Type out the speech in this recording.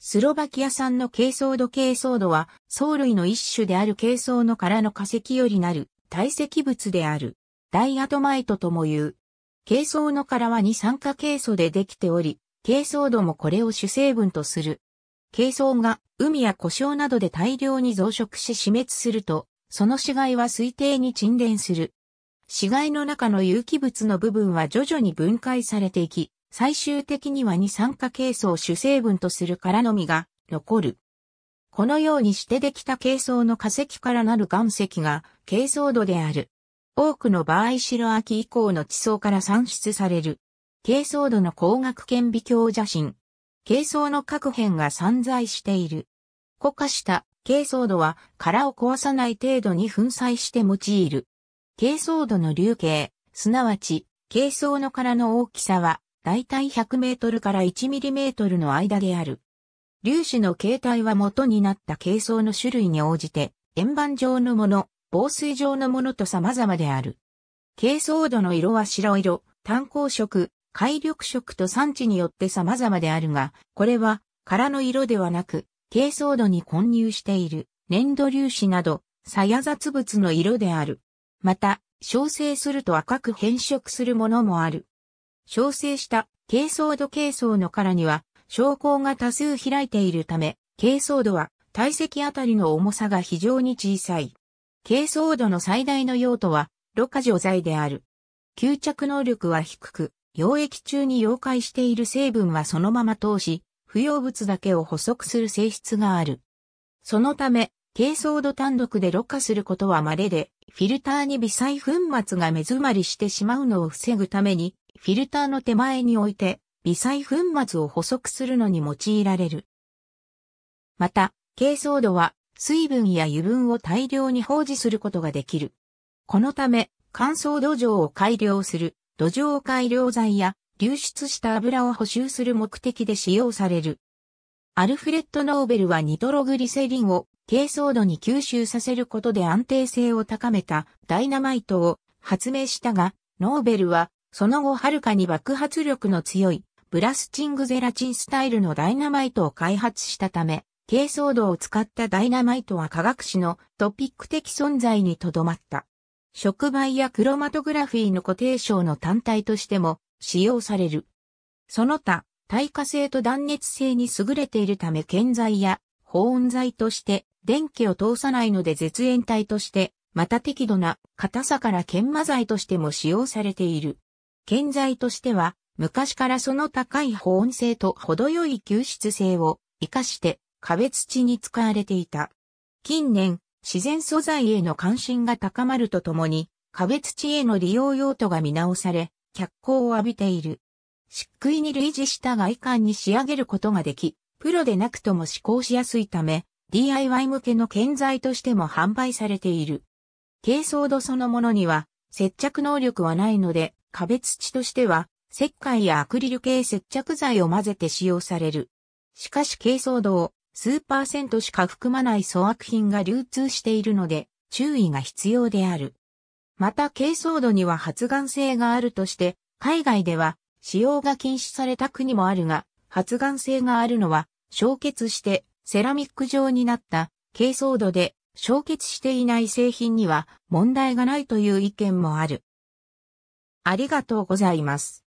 スロバキア産の珪藻土珪藻土は、藻類の一種である珪藻の殻の化石よりなる、堆積物である。ダイアトマイトとも言う。珪藻の殻は二酸化珪藻でできており、珪藻土もこれを主成分とする。珪藻が海や故障などで大量に増殖し死滅すると、その死骸は推定に沈殿する。死骸の中の有機物の部分は徐々に分解されていき、最終的には二酸化ケイ素を主成分とするからのみが残る。このようにしてできたケイ素の化石からなる岩石がケイ素土である。多くの場合白秋以降の地層から産出される。ケイ素土の光学顕微鏡写真。ケイ素の各辺が散在している。固化したケイ素土は殻を壊さない程度に粉砕して用いる。ケイ素土の流形、すなわち、ケイ素の殻の大きさは大体100メートルから1ミリメートルの間である。粒子の形態は元になった形相の種類に応じて、円盤状のもの、防水状のものと様々である。形相度の色は白色、炭鉱色、海緑色と産地によって様々であるが、これは殻の色ではなく、形相度に混入している粘土粒子など、さや雑物の色である。また、焼成すると赤く変色するものもある。焼成した珪藻土珪藻の殻には、昇降が多数開いているため、珪藻土は体積あたりの重さが非常に小さい。珪藻土の最大の用途は、ろ過除剤である。吸着能力は低く、溶液中に溶解している成分はそのまま通し、不要物だけを補足する性質がある。そのため、珪藻土単独でろ過することは稀で、フィルターに微細粉末が目詰まりしてしまうのを防ぐために、フィルターの手前に置いて、微細粉末を補足するのに用いられる。また、珪藻土は水分や油分を大量に放置することができる。このため、乾燥土壌を改良する土壌改良剤や流出した油を補修する目的で使用される。アルフレッド・ノーベルはニトログリセリンを珪藻土に吸収させることで安定性を高めたダイナマイトを発明したが、ノーベルはその後はるかに爆発力の強いブラスチングゼラチンスタイルのダイナマイトを開発したため、軽装度を使ったダイナマイトは科学史のトピック的存在にとどまった。触媒やクロマトグラフィーの固定症の単体としても使用される。その他、耐火性と断熱性に優れているため建材や保温材として電気を通さないので絶縁体として、また適度な硬さから研磨剤としても使用されている。建材としては、昔からその高い保温性と程よい吸湿性を活かして壁土に使われていた。近年、自然素材への関心が高まるとともに、壁土への利用用途が見直され、脚光を浴びている。漆喰に類似した外観に仕上げることができ、プロでなくとも施工しやすいため、DIY 向けの建材としても販売されている。珪藻土そのものには接着能力はないので、壁土としては、石灰やアクリル系接着剤を混ぜて使用される。しかし軽装土数パーセントしか含まない粗悪品が流通しているので、注意が必要である。また軽装土には発がん性があるとして、海外では使用が禁止された国もあるが、発がん性があるのは、焼結してセラミック状になった軽装土で焼結していない製品には問題がないという意見もある。ありがとうございます。